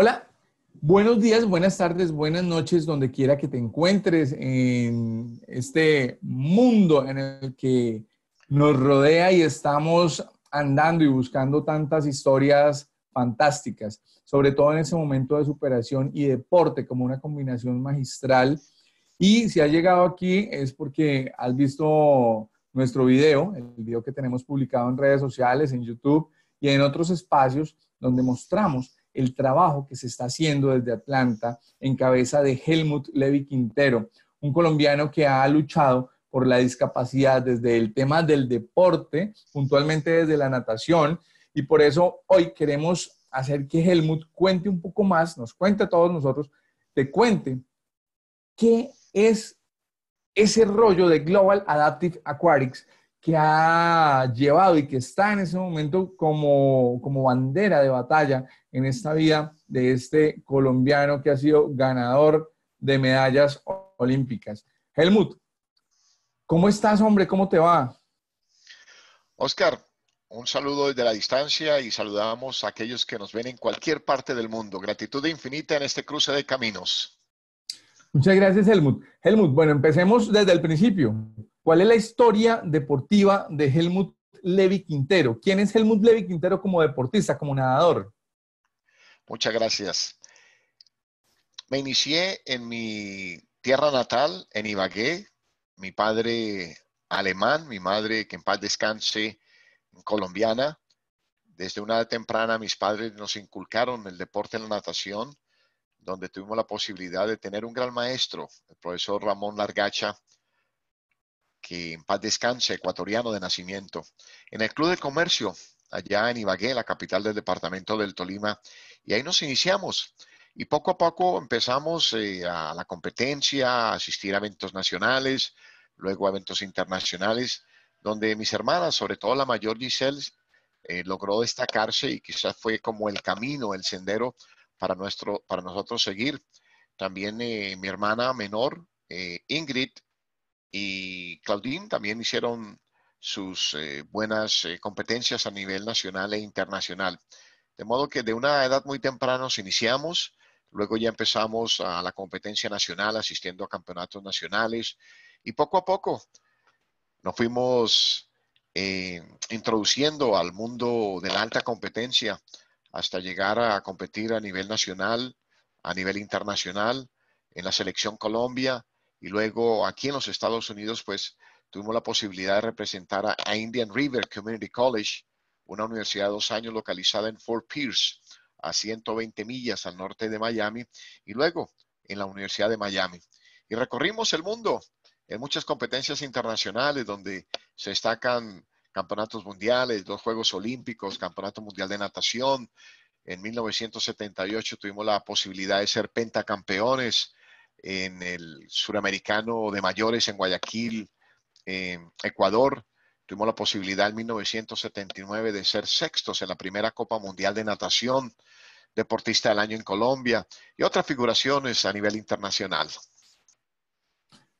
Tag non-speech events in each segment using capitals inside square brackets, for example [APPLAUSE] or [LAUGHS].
Hola, buenos días, buenas tardes, buenas noches, donde quiera que te encuentres en este mundo en el que nos rodea y estamos andando y buscando tantas historias fantásticas, sobre todo en ese momento de superación y deporte como una combinación magistral. Y si has llegado aquí es porque has visto nuestro video, el video que tenemos publicado en redes sociales, en YouTube y en otros espacios donde mostramos el trabajo que se está haciendo desde Atlanta en cabeza de Helmut Levi Quintero, un colombiano que ha luchado por la discapacidad desde el tema del deporte, puntualmente desde la natación, y por eso hoy queremos hacer que Helmut cuente un poco más, nos cuente a todos nosotros, te cuente qué es ese rollo de Global Adaptive Aquatics que ha llevado y que está en ese momento como, bandera de batalla en esta vida de este colombiano que ha sido ganador de medallas olímpicas. Helmut, ¿cómo estás, hombre? ¿Cómo te va? Oscar, un saludo desde la distancia y saludamos a aquellos que nos ven en cualquier parte del mundo. Gratitud infinita en este cruce de caminos. Muchas gracias, Helmut. Helmut, bueno, empecemos desde el principio. ¿Cuál es la historia deportiva de Helmut Levi Quintero? ¿Quién es Helmut Levi Quintero como deportista, como nadador? Muchas gracias. Me inicié en mi tierra natal, en Ibagué. Mi padre alemán, mi madre, que en paz descanse, colombiana. Desde una edad temprana mis padres nos inculcaron el deporte en la natación, donde tuvimos la posibilidad de tener un gran maestro, el profesor Ramón Largacha, que en paz descanse, ecuatoriano de nacimiento, en el Club de Comercio, allá en Ibagué, la capital del departamento del Tolima, y ahí nos iniciamos. Y poco a poco empezamos eh, a la competencia, a asistir a eventos nacionales, luego a eventos internacionales, donde mis hermanas, sobre todo la mayor Giselle, eh, logró destacarse y quizás fue como el camino, el sendero para, nuestro, para nosotros seguir. También eh, mi hermana menor, Ingrid, y Claudine también hicieron sus eh, buenas eh, competencias a nivel nacional e internacional. De modo que de una edad muy temprana nos iniciamos, luego ya empezamos a la competencia nacional, asistiendo a campeonatos nacionales y poco a poco nos fuimos eh, introduciendo al mundo de la alta competencia hasta llegar a competir a nivel nacional, a nivel internacional, en la selección Colombia, y luego aquí en los Estados Unidos, pues tuvimos la posibilidad de representar a, Indian River Community College, una universidad de dos años localizada en Fort Pierce, a 120 millas al norte de Miami, y luego en la Universidad de Miami. Y recorrimos el mundo en muchas competencias internacionales donde se destacan campeonatos mundiales, dos Juegos Olímpicos, Campeonato Mundial de Natación. En 1978 tuvimos la posibilidad de ser pentacampeones en el suramericano de mayores en Guayaquil, Ecuador. Tuvimos la posibilidad en 1979 de ser sextos en la primera Copa Mundial de Natación, deportista del año en Colombia y otras figuraciones a nivel internacional.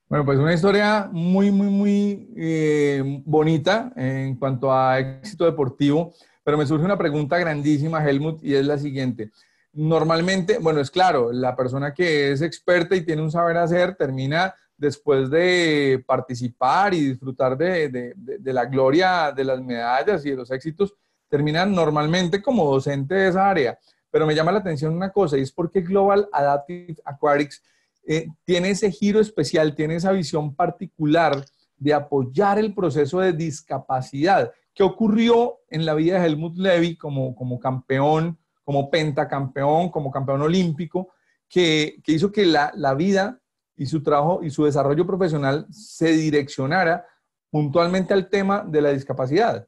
Bueno, pues una historia muy, muy, muy eh, bonita en cuanto a éxito deportivo, pero me surge una pregunta grandísima, Helmut, y es la siguiente. Normalmente, bueno, es claro, la persona que es experta y tiene un saber hacer termina después de participar y disfrutar de, la gloria de las medallas y de los éxitos, termina normalmente como docente de esa área. Pero me llama la atención una cosa, y es porque Global Adaptive Aquatics eh, tiene ese giro especial, tiene esa visión particular de apoyar el proceso de discapacidad. que ocurrió en la vida de Helmut Levy como, como campeón como pentacampeón, como campeón olímpico, que, que hizo que la, la, vida y su trabajo y su desarrollo profesional se direccionara puntualmente al tema de la discapacidad.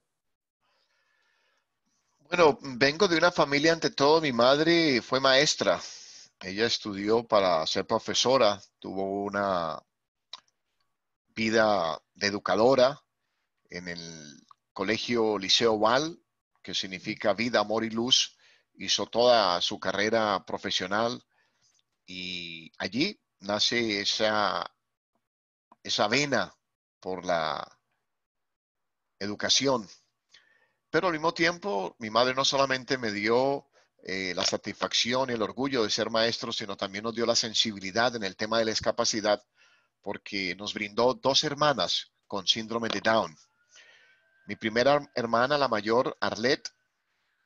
Bueno, vengo de una familia, ante todo, mi madre fue maestra. Ella estudió para ser profesora, tuvo una vida de educadora en el colegio Liceo Val, que significa vida, amor y luz, hizo toda su carrera profesional y allí nace esa, esa vena por la educación. Pero al mismo tiempo, mi madre no solamente me dio eh, la satisfacción y el orgullo de ser maestro, sino también nos dio la sensibilidad en el tema de la discapacidad, porque nos brindó dos hermanas con síndrome de Down. Mi primera hermana, la mayor, Arlette,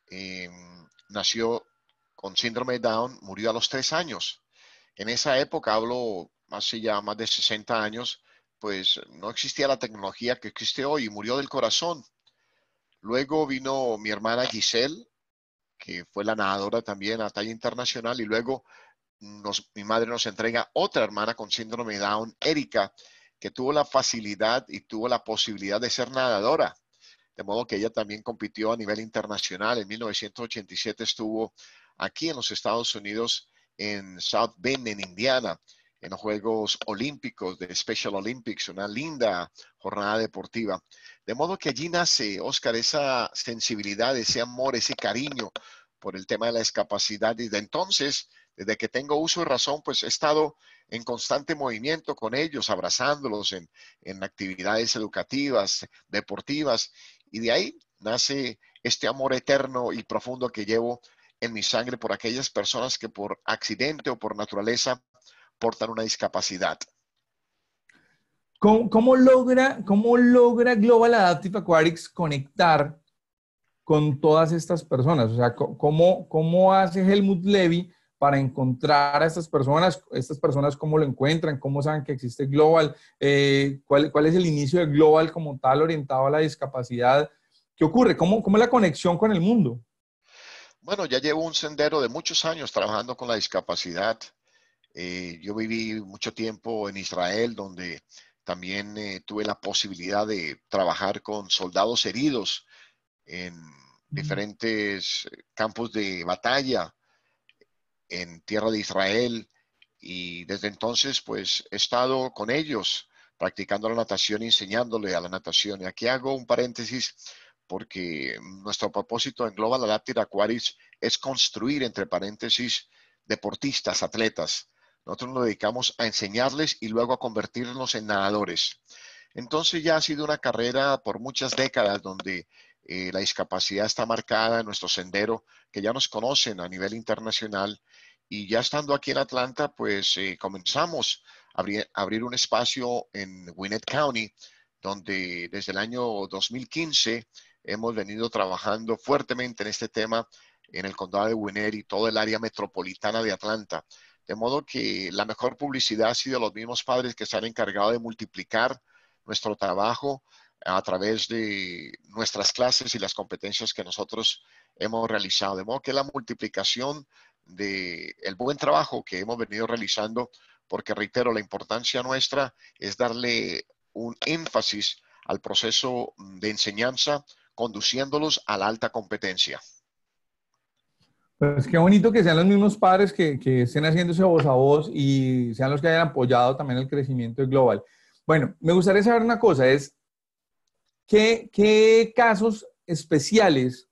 em, nació con síndrome Down, murió a los tres años. En esa época, hablo hace ya más de 60 años, pues no existía la tecnología que existe hoy y murió del corazón. Luego vino mi hermana Giselle, que fue la nadadora también a talla internacional, y luego mi madre nos entrega otra hermana con síndrome Down, Erika, que tuvo la facilidad y tuvo la posibilidad de ser nadadora de modo que ella también compitió a nivel internacional. En 1987 estuvo aquí en los Estados Unidos, en South Bend, en Indiana, en los Juegos Olímpicos de Special Olympics, una linda jornada deportiva. De modo que allí nace, Oscar, esa sensibilidad, ese amor, ese cariño por el tema de la discapacidad. Y Desde entonces, desde que tengo uso y razón, pues he estado en constante movimiento con ellos, abrazándolos en, en actividades educativas, deportivas, y de ahí nace este amor eterno y profundo que llevo en mi sangre por aquellas personas que por accidente o por naturaleza portan una discapacidad. ¿Cómo, logra, cómo logra Global Adaptive Aquatics conectar con todas estas personas? O sea, ¿cómo, cómo hace Helmut Levy para encontrar a estas personas, estas personas cómo lo encuentran, cómo saben que existe Global, eh, cuál, cuál es el inicio de Global como tal orientado a la discapacidad. ¿Qué ocurre? ¿Cómo, es la conexión con el mundo? Bueno, ya llevo un sendero de muchos años trabajando con la discapacidad. Eh, yo viví mucho tiempo en Israel, donde también eh, tuve la posibilidad de trabajar con soldados heridos en diferentes campos de batalla en tierra de Israel y desde entonces pues he estado con ellos practicando la natación y enseñándole a la natación. Y aquí hago un paréntesis porque nuestro propósito en Global Adaptive Aquarius es construir, entre paréntesis, deportistas, atletas. Nosotros nos dedicamos a enseñarles y luego a convertirnos en nadadores. Entonces ya ha sido una carrera por muchas décadas donde eh, la discapacidad está marcada en nuestro sendero, que ya nos conocen a nivel internacional. Y ya estando aquí en Atlanta, pues eh, comenzamos a abrir, un espacio en Gwinnett County, donde desde el año 2015 hemos venido trabajando fuertemente en este tema en el condado de Gwinnett y todo el área metropolitana de Atlanta. De modo que la mejor publicidad ha sido los mismos padres que se han encargado de multiplicar nuestro trabajo, a través de nuestras clases y las competencias que nosotros hemos realizado. De modo que la multiplicación del el buen trabajo que hemos venido realizando, porque reitero, la importancia nuestra es darle un énfasis al proceso de enseñanza, conduciéndolos a la alta competencia. Pues qué bonito que sean los mismos padres que, que estén haciéndose voz a voz y sean los que hayan apoyado también el crecimiento Global. Bueno, me gustaría saber una cosa, es ¿Qué, casos especiales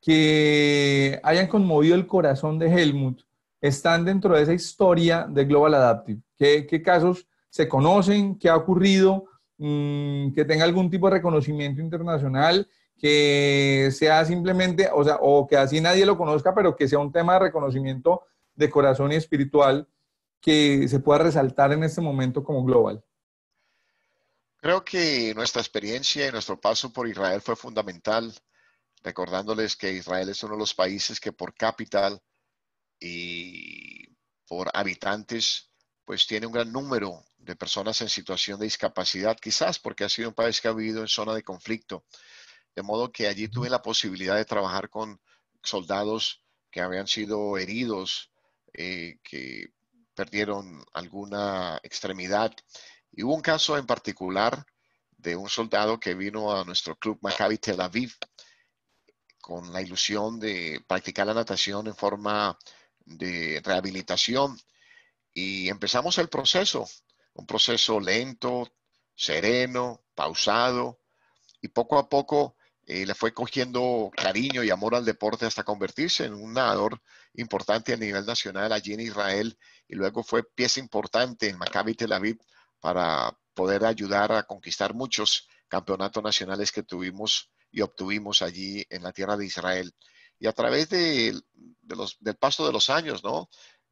que hayan conmovido el corazón de Helmut están dentro de esa historia de Global Adaptive? ¿Qué, casos se conocen? ¿Qué ha ocurrido? Mm, que tenga algún tipo de reconocimiento internacional, que sea simplemente, o sea, o que así nadie lo conozca, pero que sea un tema de reconocimiento de corazón y espiritual que se pueda resaltar en este momento como global. Creo que nuestra experiencia y nuestro paso por Israel fue fundamental, recordándoles que Israel es uno de los países que por capital y por habitantes, pues tiene un gran número de personas en situación de discapacidad, quizás porque ha sido un país que ha vivido en zona de conflicto. De modo que allí tuve la posibilidad de trabajar con soldados que habían sido heridos, eh, que perdieron alguna extremidad y hubo un caso en particular de un soldado que vino a nuestro club Maccabi Tel Aviv con la ilusión de practicar la natación en forma de rehabilitación y empezamos el proceso, un proceso lento, sereno, pausado y poco a poco eh, le fue cogiendo cariño y amor al deporte hasta convertirse en un nadador importante a nivel nacional allí en Israel y luego fue pieza importante en Maccabi Tel Aviv para poder ayudar a conquistar muchos campeonatos nacionales que tuvimos y obtuvimos allí en la tierra de Israel. Y a través del paso de los años,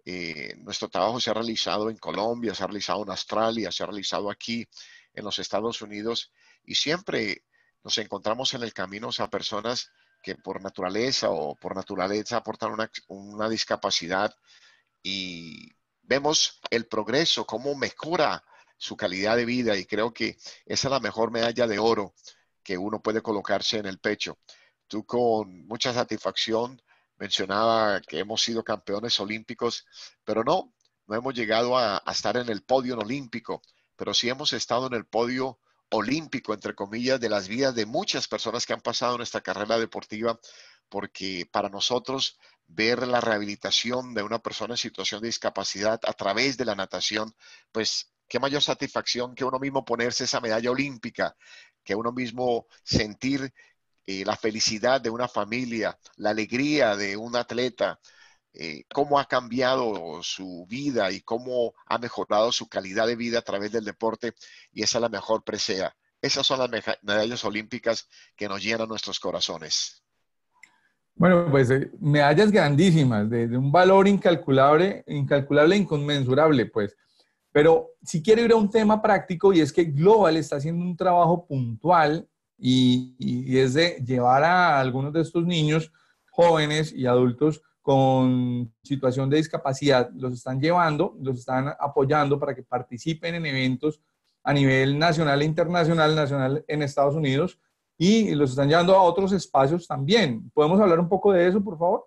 eh, nuestro trabajo se ha realizado en Colombia, se ha realizado en Australia, se ha realizado aquí en los Estados Unidos y siempre nos encontramos en el camino a personas que por naturaleza o por naturaleza aportan una, una discapacidad y vemos el progreso, cómo mejora su calidad de vida y creo que esa es la mejor medalla de oro que uno puede colocarse en el pecho. Tú con mucha satisfacción mencionaba que hemos sido campeones olímpicos, pero no, no hemos llegado a, estar en el podio olímpico, pero sí hemos estado en el podio olímpico, entre comillas, de las vidas de muchas personas que han pasado en esta carrera deportiva, porque para nosotros ver la rehabilitación de una persona en situación de discapacidad a través de la natación, pues qué mayor satisfacción que uno mismo ponerse esa medalla olímpica, que uno mismo sentir eh, la felicidad de una familia, la alegría de un atleta, eh, cómo ha cambiado su vida y cómo ha mejorado su calidad de vida a través del deporte y esa es la mejor presea. Esas son las medallas olímpicas que nos llenan nuestros corazones. Bueno, pues eh, medallas grandísimas, de, un valor incalculable, incalculable e inconmensurable, pues. Pero si quiero ir a un tema práctico y es que Global está haciendo un trabajo puntual y, es de llevar a algunos de estos niños, jóvenes y adultos con situación de discapacidad, los están llevando, los están apoyando para que participen en eventos a nivel nacional e internacional, nacional en Estados Unidos, y los están llevando a otros espacios también. ¿Podemos hablar un poco de eso, por favor?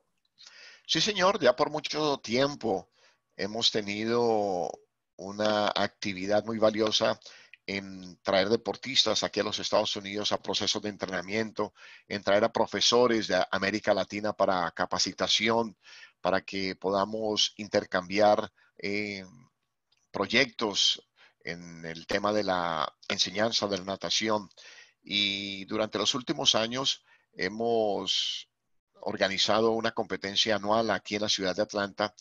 Sí, señor, ya por mucho tiempo hemos tenido actividad muy valiosa en traer deportistas aquí a los Estados Unidos a procesos de entrenamiento, en traer a profesores de América Latina para capacitación, para que podamos intercambiar eh, proyectos en el tema de la enseñanza de la natación. Y durante los últimos años hemos organizado una competencia anual aquí en la ciudad de Atlanta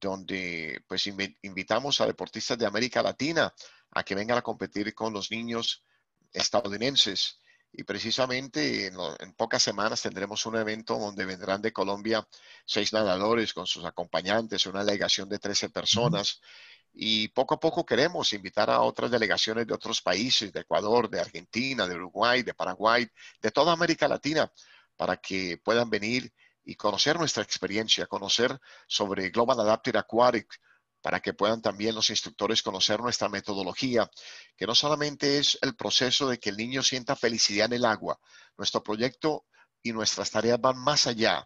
donde pues invitamos a deportistas de América Latina a que vengan a competir con los niños estadounidenses. Y precisamente en, en, pocas semanas tendremos un evento donde vendrán de Colombia seis nadadores con sus acompañantes, una delegación de 13 personas. Y poco a poco queremos invitar a otras delegaciones de otros países, de Ecuador, de Argentina, de Uruguay, de Paraguay, de toda América Latina, para que puedan venir y conocer nuestra experiencia, conocer sobre Global Adapter Aquatic, para que puedan también los instructores conocer nuestra metodología, que no solamente es el proceso de que el niño sienta felicidad en el agua. Nuestro proyecto y nuestras tareas van más allá.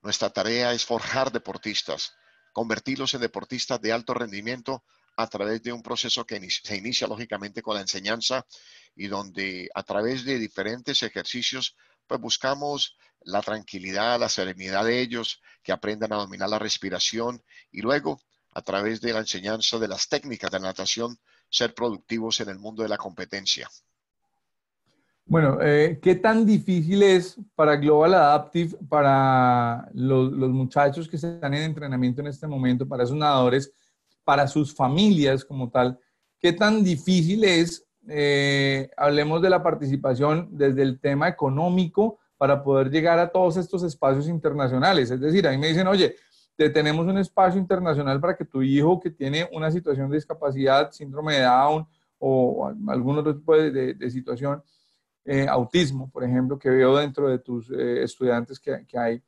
Nuestra tarea es forjar deportistas, convertirlos en deportistas de alto rendimiento a través de un proceso que se inicia lógicamente con la enseñanza y donde a través de diferentes ejercicios pues buscamos la tranquilidad, la serenidad de ellos, que aprendan a dominar la respiración y luego, a través de la enseñanza de las técnicas de natación, ser productivos en el mundo de la competencia. Bueno, eh, ¿qué tan difícil es para Global Adaptive, para los, los muchachos que están en entrenamiento en este momento, para esos nadadores, para sus familias como tal? ¿Qué tan difícil es eh, hablemos de la participación desde el tema económico para poder llegar a todos estos espacios internacionales. Es decir, a mí me dicen, oye, te tenemos un espacio internacional para que tu hijo que tiene una situación de discapacidad, síndrome de Down o algún otro tipo de, situación, eh, autismo, por ejemplo, que veo dentro de tus eh, estudiantes que, hay,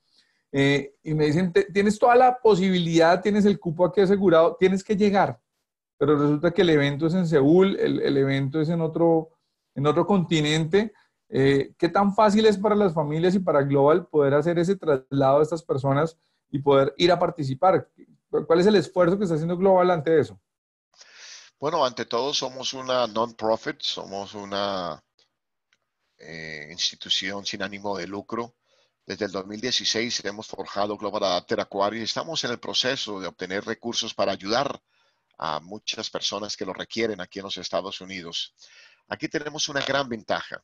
y me dicen, tienes toda la posibilidad, tienes el cupo aquí asegurado, tienes que llegar pero resulta que el evento es en Seúl, el, el evento es en otro, en otro continente. Eh, ¿Qué tan fácil es para las familias y para Global poder hacer ese traslado de estas personas y poder ir a participar? ¿Cuál es el esfuerzo que está haciendo Global ante eso? Bueno, ante todo somos una non-profit, somos una eh, institución sin ánimo de lucro. Desde el 2016 hemos forjado Global Adapter Aquarius y estamos en el proceso de obtener recursos para ayudar a muchas personas que lo requieren aquí en los Estados Unidos. Aquí tenemos una gran ventaja,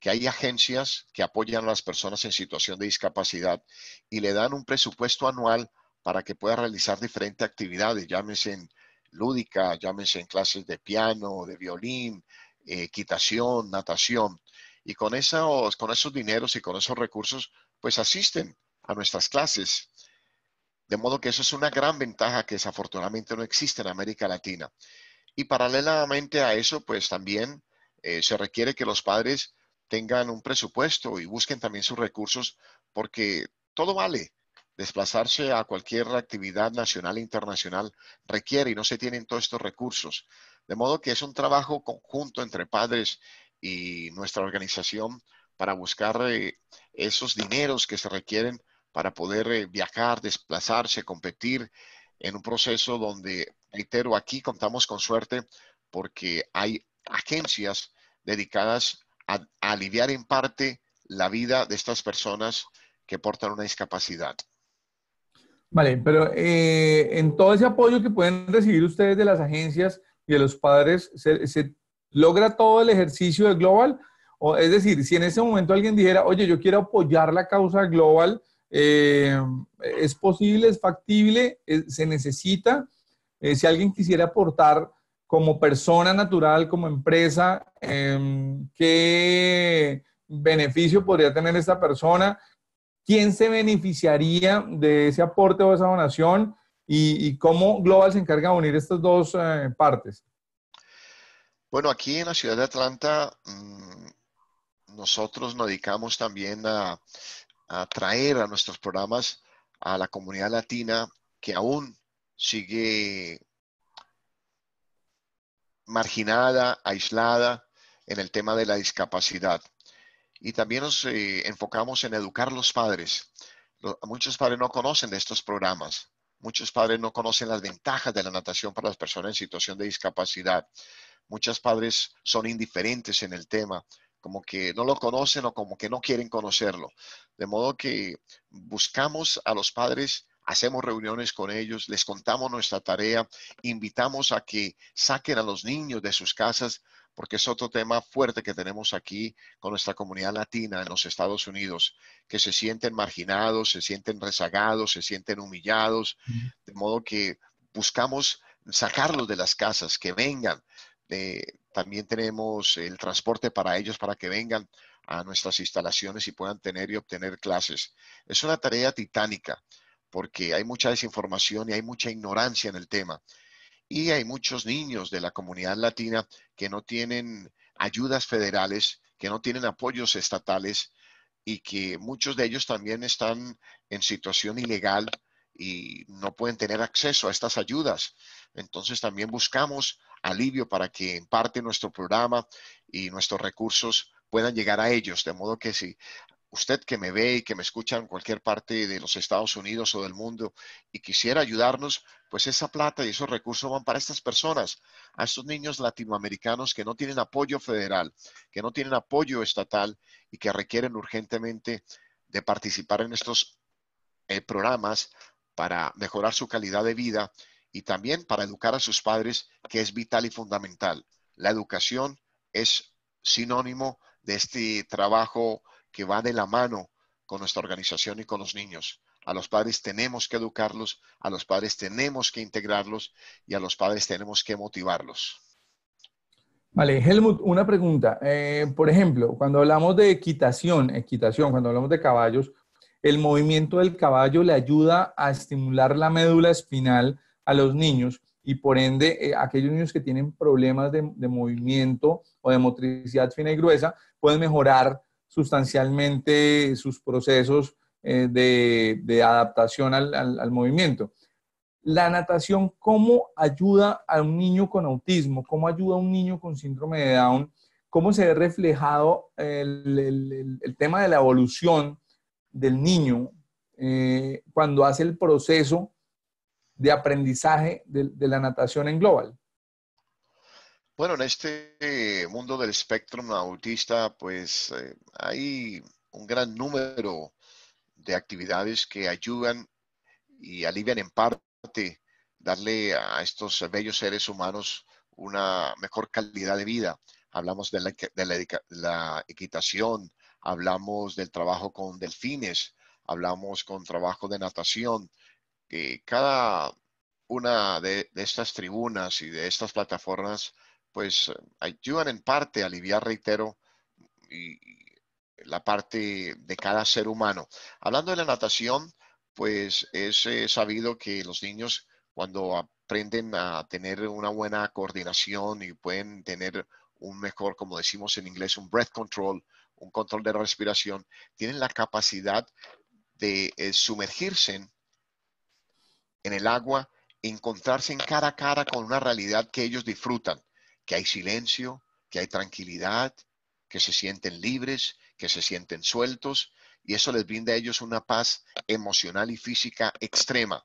que hay agencias que apoyan a las personas en situación de discapacidad y le dan un presupuesto anual para que pueda realizar diferentes actividades, llámense en lúdica, llámense en clases de piano, de violín, eh, equitación, natación. Y con, esos, con esos dineros y con esos recursos, pues asisten a nuestras clases. De modo que eso es una gran ventaja que desafortunadamente no existe en América Latina. Y paralelamente a eso, pues también eh, se requiere que los padres tengan un presupuesto y busquen también sus recursos porque todo vale. Desplazarse a cualquier actividad nacional e internacional requiere y no se tienen todos estos recursos. De modo que es un trabajo conjunto entre padres y nuestra organización para buscar eh, esos dineros que se requieren para poder eh, viajar, desplazarse, competir en un proceso donde, reitero, aquí contamos con suerte porque hay agencias dedicadas a, aliviar en parte la vida de estas personas que portan una discapacidad. Vale, pero eh, en todo ese apoyo que pueden recibir ustedes de las agencias y de los padres, ¿se, se logra todo el ejercicio de Global? O, es decir, si en ese momento alguien dijera, oye, yo quiero apoyar la causa Global, eh, es posible, es factible, se necesita. Eh, si alguien quisiera aportar como persona natural, como empresa, em, qué beneficio podría tener esta persona, quién se beneficiaría de ese aporte o esa donación y, cómo Global se encarga de unir estas dos eh, partes. Bueno, aquí en la ciudad de Atlanta, mm, nosotros nos dedicamos también a traer a nuestros programas a la comunidad latina que aún sigue marginada, aislada en el tema de la discapacidad. Y también nos eh, enfocamos en educar a los padres. muchos padres no conocen de estos programas. Muchos padres no conocen las ventajas de la natación para las personas en situación de discapacidad. Muchos padres son indiferentes en el tema como que no lo conocen o como que no quieren conocerlo. De modo que buscamos a los padres hacemos reuniones con ellos, les contamos nuestra tarea, invitamos a que saquen a los niños de sus casas, porque es otro tema fuerte que tenemos aquí con nuestra comunidad latina en los Estados Unidos, que se sienten marginados, se sienten rezagados, se sienten humillados, de modo que buscamos sacarlos de las casas, que vengan, eh, también tenemos el transporte para ellos, para que vengan a nuestras instalaciones y puedan tener y obtener clases. Es una tarea titánica porque hay mucha desinformación y hay mucha ignorancia en el tema. Y hay muchos niños de la comunidad latina que no tienen ayudas federales, que no tienen apoyos estatales y que muchos de ellos también están en situación ilegal y no pueden tener acceso a estas ayudas. Entonces también buscamos alivio para que en parte nuestro programa y nuestros recursos puedan llegar a ellos, de modo que si usted que me ve y que me escucha en cualquier parte de los Estados Unidos o del mundo y quisiera ayudarnos, pues esa plata y esos recursos van para estas personas, a estos niños latinoamericanos que no tienen apoyo federal, que no tienen apoyo estatal y que requieren urgentemente de participar en estos eh, programas para mejorar su calidad de vida y también para educar a sus padres, que es vital y fundamental. La educación es sinónimo de este trabajo que va de la mano con nuestra organización y con los niños. A los padres tenemos que educarlos, a los padres tenemos que integrarlos y a los padres tenemos que motivarlos. Vale, Helmut, una pregunta. Eh, por ejemplo, cuando hablamos de equitación, equitación, cuando hablamos de caballos, el movimiento del caballo le ayuda a estimular la médula espinal a los niños y por ende eh, aquellos niños que tienen problemas de, movimiento o de motricidad fina y gruesa pueden mejorar sustancialmente sus procesos eh, de, adaptación al, movimiento. La natación, ¿cómo ayuda a un niño con autismo? ¿Cómo ayuda a un niño con síndrome de Down? ¿Cómo se ve reflejado el tema de la evolución del niño eh, cuando hace el proceso de aprendizaje de, la natación en global? Bueno, en este eh, mundo del espectro autista, pues eh, hay un gran número de actividades que ayudan y alivian en parte darle a estos bellos seres humanos una mejor calidad de vida. Hablamos de la equitación, hablamos del trabajo con delfines, hablamos con trabajo de natación, que cada una de, estas tribunas y de estas plataformas pues ayudan en parte a aliviar, reitero, y la parte de cada ser humano. Hablando de la natación, pues es eh, sabido que los niños cuando aprenden a tener una buena coordinación y pueden tener un mejor, como decimos en inglés, un breath control, un control de respiración, tienen la capacidad de eh, sumergirse en, el agua, encontrarse en cara a cara con una realidad que ellos disfrutan, que hay silencio, que hay tranquilidad, que se sienten libres, que se sienten sueltos, y eso les brinda a ellos una paz emocional y física extrema.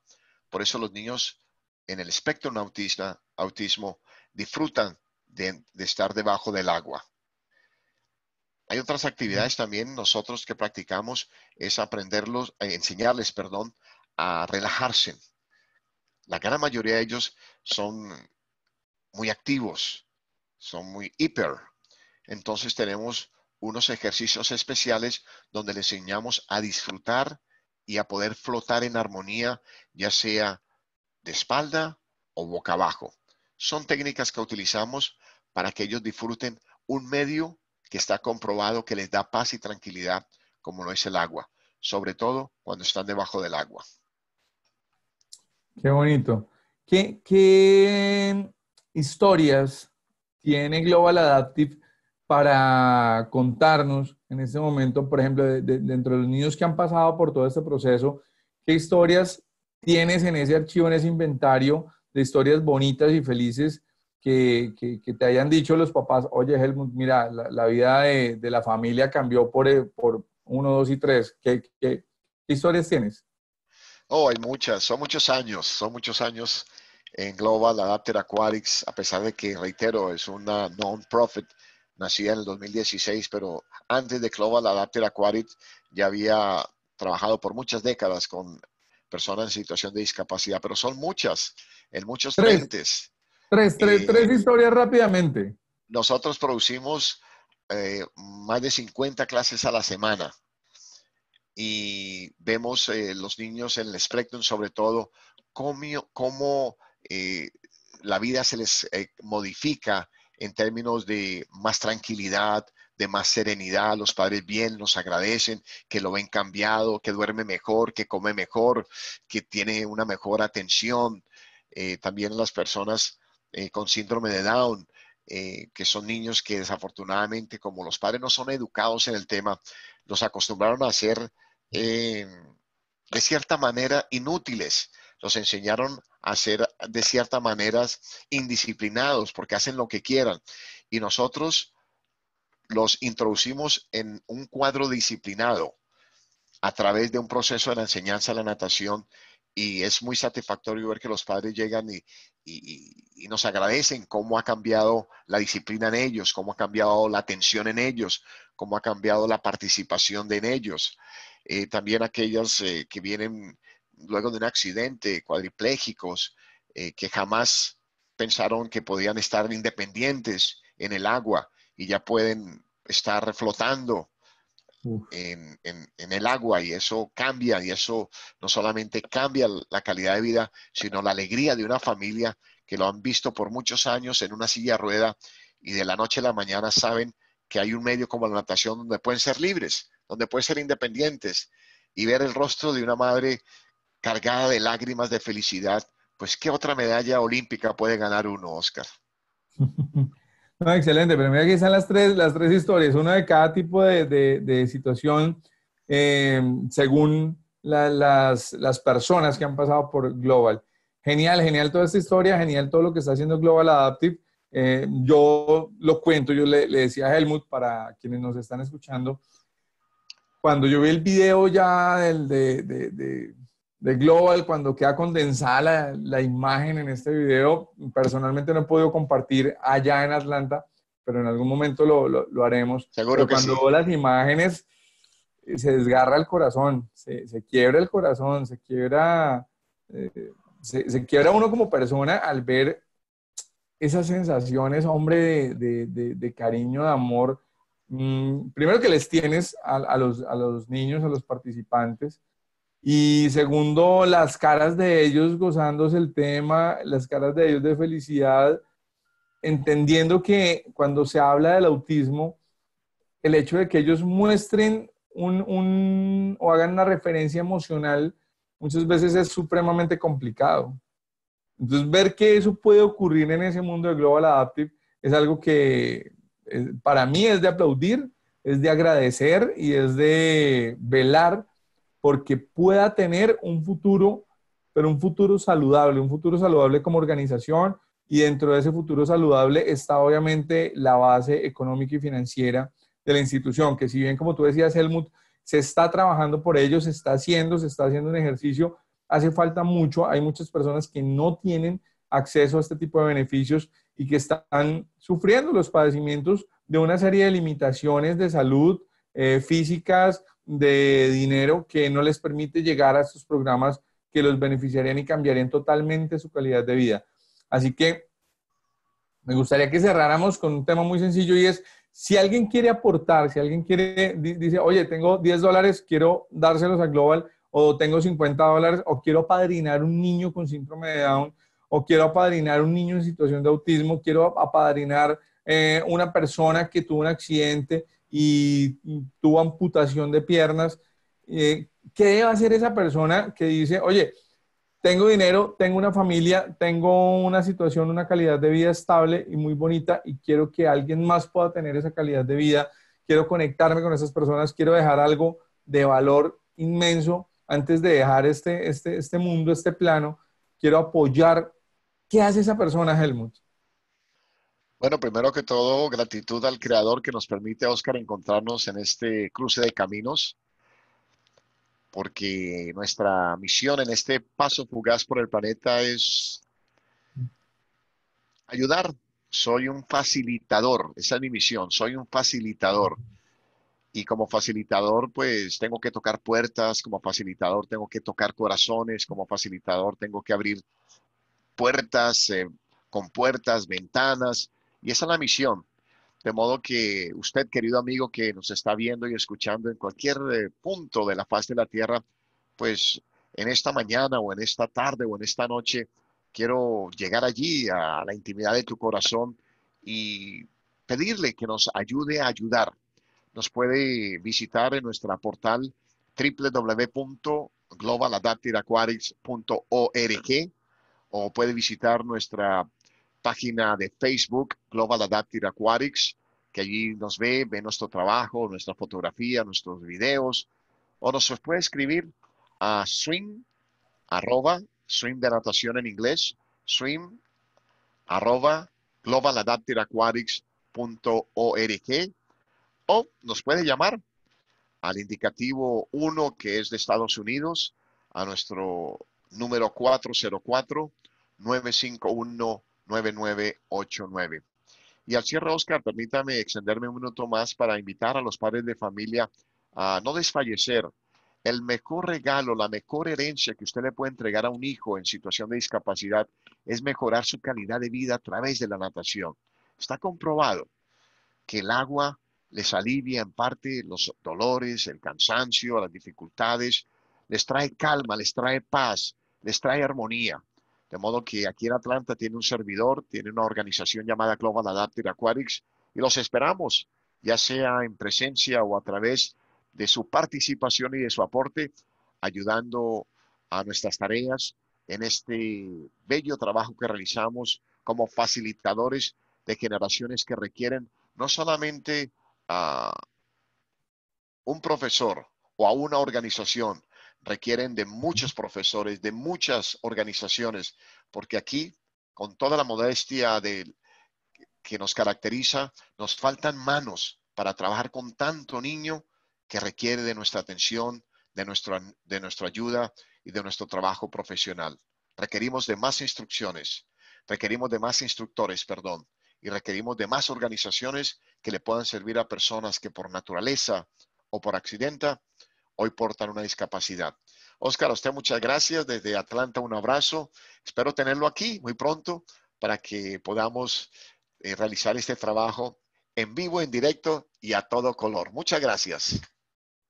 Por eso los niños en el espectro autista, autismo disfrutan de estar debajo del agua. Hay otras actividades también nosotros que practicamos es aprenderlos, eh, enseñarles, perdón, a relajarse. La gran mayoría de ellos son muy activos, son muy hiper. Entonces tenemos unos ejercicios especiales donde les enseñamos a disfrutar y a poder flotar en armonía, ya sea de espalda o boca abajo. Son técnicas que utilizamos para que ellos disfruten un medio que está comprobado que les da paz y tranquilidad, como lo es el agua, sobre todo cuando están debajo del agua. Qué bonito. ¿Qué, historias tiene Global Adaptive para contarnos en este momento, por ejemplo, dentro de los niños que han pasado por todo este proceso, qué historias tienes en ese archivo, en ese inventario de historias bonitas y felices que, te hayan dicho los papás, oye Helmut, mira, la, vida de, la familia cambió por, eh, uno, dos y tres. ¿Qué, historias tienes? Oh, hay muchas, son muchos años, son muchos años en Global Adapter Aquatics, a pesar de que, reitero, es una non-profit, nacida en el 2016, pero antes de Global Adapter Aquatics ya había trabajado por muchas décadas con personas en situación de discapacidad, pero son muchas, en muchos frentes. Tres, tres, eh, tres historias rápidamente. Nosotros producimos eh, más de 50 clases a la semana y vemos eh, los niños en el espectro, sobre todo, cómo, cómo la vida se les modifica en términos de más tranquilidad, de más serenidad, los padres bien nos agradecen, que lo ven cambiado, que duerme mejor, que come mejor, que tiene una mejor atención. también las personas eh, con síndrome de Down, eh, que son niños que desafortunadamente, como los padres no son educados en el tema, los acostumbraron a ser eh, de cierta manera inútiles, los enseñaron a ser de cierta manera indisciplinados porque hacen lo que quieran. Y nosotros los introducimos en un cuadro disciplinado a través de un proceso de la enseñanza de la natación y es muy satisfactorio ver que los padres llegan y, nos agradecen cómo ha cambiado la disciplina en ellos, cómo ha cambiado la atención en ellos, cómo ha cambiado la participación de en ellos. Eh, también aquellos eh, que vienen luego de un accidente, cuadriplégicos, eh, que jamás pensaron que podían estar independientes en el agua y ya pueden estar flotando en, el agua y eso cambia y eso no solamente cambia la calidad de vida, sino la alegría de una familia que lo han visto por muchos años en una silla rueda y de la noche a la mañana saben que hay un medio como la natación donde pueden ser libres, donde pueden ser independientes y ver el rostro de una madre cargada de lágrimas de felicidad, pues ¿qué otra medalla olímpica puede ganar uno, Oscar? [LAUGHS] excelente, pero mira, que están las tres, las tres historias, una de cada tipo de, de, situación eh, según las, las, personas que han pasado por Global. Genial, genial toda esta historia, genial todo lo que está haciendo Global Adaptive. Eh, yo lo cuento, yo le, le, decía a Helmut, para quienes nos están escuchando, cuando yo vi el video ya del, de de Global cuando queda condensada la, imagen en este video. Personalmente no he podido compartir allá en Atlanta, pero en algún momento lo, lo, haremos. Seguro pero que cuando las imágenes eh, se desgarra el corazón, se, se quiebra el corazón, se quiebra, eh, se, quiebra uno como persona al ver esas sensaciones, hombre, de, de, de, cariño, de amor. Mm, primero que les tienes a, a, los, a los niños, a los participantes, y segundo, las caras de ellos gozándose el tema, las caras de ellos de felicidad, entendiendo que cuando se habla del autismo, el hecho de que ellos muestren un, o hagan una referencia emocional muchas veces es supremamente complicado. Entonces, ver que eso puede ocurrir en ese mundo de Global Adaptive es algo que eh, para mí es de aplaudir, es de agradecer y es de velar porque pueda tener un futuro, pero un futuro saludable, un futuro saludable como organización y dentro de ese futuro saludable está obviamente la base económica y financiera de la institución, que si bien como tú decías, Helmut, se está trabajando por ello, se está haciendo, se está haciendo un ejercicio, hace falta mucho, hay muchas personas que no tienen acceso a este tipo de beneficios y que están sufriendo los padecimientos de una serie de limitaciones de salud eh, físicas de dinero que no les permite llegar a estos programas que los beneficiarían y cambiarían totalmente su calidad de vida. Así que me gustaría que cerráramos con un tema muy sencillo y es, si alguien quiere aportar, si alguien quiere, dice, oye, tengo 10 dólares, quiero dárselos a Global, o tengo 50 dólares, o quiero apadrinar un niño con síndrome de Down, o quiero apadrinar un niño en situación de autismo, quiero apadrinar eh, una persona que tuvo un accidente, y tuvo amputación de piernas. Eh, ¿Qué debe hacer esa persona que dice, oye, tengo dinero, tengo una familia, tengo una situación, una calidad de vida estable y muy bonita y quiero que alguien más pueda tener esa calidad de vida, quiero conectarme con esas personas, quiero dejar algo de valor inmenso antes de dejar este, este, este mundo, este plano, quiero apoyar. ¿Qué hace esa persona, Helmut? Bueno, primero que todo, gratitud al Creador que nos permite, Oscar, encontrarnos en este cruce de caminos, porque nuestra misión en este paso fugaz por el planeta es ayudar. Soy un facilitador, esa es mi misión, soy un facilitador. Y como facilitador, pues tengo que tocar puertas, como facilitador tengo que tocar corazones, como facilitador tengo que abrir puertas, eh, con puertas, ventanas, y esa es la misión. De modo que usted, querido amigo que nos está viendo y escuchando en cualquier eh, punto de la faz de la tierra, pues en esta mañana o en esta tarde o en esta noche, quiero llegar allí a la intimidad de tu corazón y pedirle que nos ayude a ayudar. Nos puede visitar en nuestra portal www.globaladattiraquarix.org o puede visitar nuestra página de Facebook, Global Adaptive Aquatics, que allí nos ve, ve nuestro trabajo, nuestra fotografía, nuestros videos, o nos puede escribir a swim, arroba, swim de natación en inglés, swim, arroba, globaladaptiveaquatics.org, o nos puede llamar al indicativo 1, que es de Estados Unidos, a nuestro número 404 951 9989. Y al cierre, Oscar, permítame extenderme un minuto más para invitar a los padres de familia a no desfallecer. El mejor regalo, la mejor herencia que usted le puede entregar a un hijo en situación de discapacidad es mejorar su calidad de vida a través de la natación. Está comprobado que el agua les alivia en parte los dolores, el cansancio, las dificultades, les trae calma, les trae paz, les trae armonía. De modo que aquí en Atlanta tiene un servidor, tiene una organización llamada Global Adaptive Aquatics y los esperamos, ya sea en presencia o a través de su participación y de su aporte, ayudando a nuestras tareas en este bello trabajo que realizamos como facilitadores de generaciones que requieren no solamente a un profesor o a una organización, requieren de muchos profesores, de muchas organizaciones, porque aquí, con toda la modestia que nos caracteriza, nos faltan manos para trabajar con tanto niño que requiere de nuestra atención, de nuestra, de nuestra ayuda y de nuestro trabajo profesional. Requerimos de más instrucciones, requerimos de más instructores, perdón, y requerimos de más organizaciones que le puedan servir a personas que por naturaleza o por accidente hoy portan una discapacidad. Oscar, a usted muchas gracias. Desde Atlanta un abrazo. Espero tenerlo aquí muy pronto para que podamos eh, realizar este trabajo en vivo, en directo y a todo color. Muchas gracias.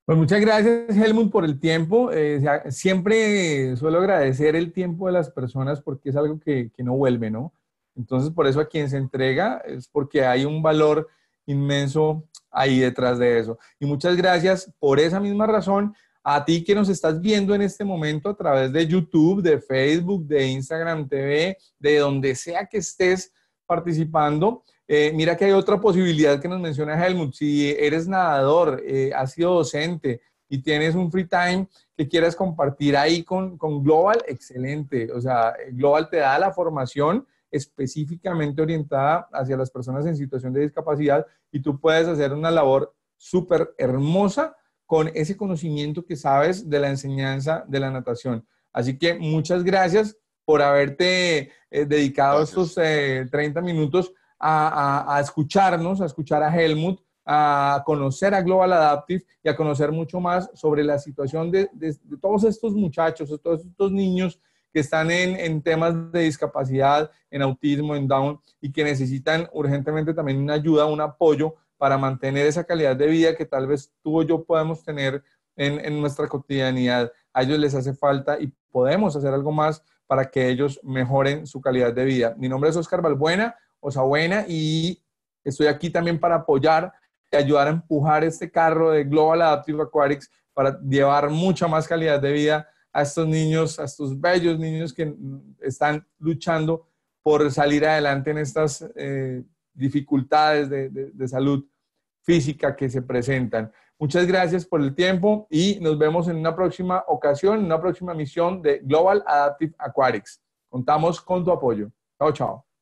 Pues muchas gracias, Helmut, por el tiempo. Eh, siempre suelo agradecer el tiempo de las personas porque es algo que no vuelve, ¿no? Entonces, por eso a quien se entrega es porque hay un valor inmenso ahí detrás de eso. Y muchas gracias por esa misma razón a ti que nos estás viendo en este momento a través de YouTube, de Facebook, de Instagram TV, de donde sea que estés participando. Eh, mira que hay otra posibilidad que nos menciona Helmut. Si eres nadador, eh, has sido docente y tienes un free time que quieras compartir ahí con, con Global, excelente. O sea, Global te da la formación específicamente orientada hacia las personas en situación de discapacidad y tú puedes hacer una labor súper hermosa con ese conocimiento que sabes de la enseñanza de la natación. Así que muchas gracias por haberte eh, dedicado estos 30 eh, minutos a, escucharnos, a escuchar a Helmut, a conocer a Global Adaptive y a conocer mucho más sobre la situación de todos estos muchachos, de todos estos niños que están en, temas de discapacidad, en autismo, en Down, y que necesitan urgentemente también una ayuda, un apoyo para mantener esa calidad de vida que tal vez tú o yo podemos tener en, nuestra cotidianidad. A ellos les hace falta y podemos hacer algo más para que ellos mejoren su calidad de vida. Mi nombre es Oscar Balbuena, Osabuena, y estoy aquí también para apoyar y ayudar a empujar este carro de Global Adaptive Aquatics para llevar mucha más calidad de vida a estos niños, a estos bellos niños que mm, están luchando por salir adelante en estas eh, dificultades de, de salud física que se presentan. Muchas gracias por el tiempo y nos vemos en una próxima ocasión, en una próxima misión de Global Adaptive Aquatics. Contamos con tu apoyo. Chao, chao.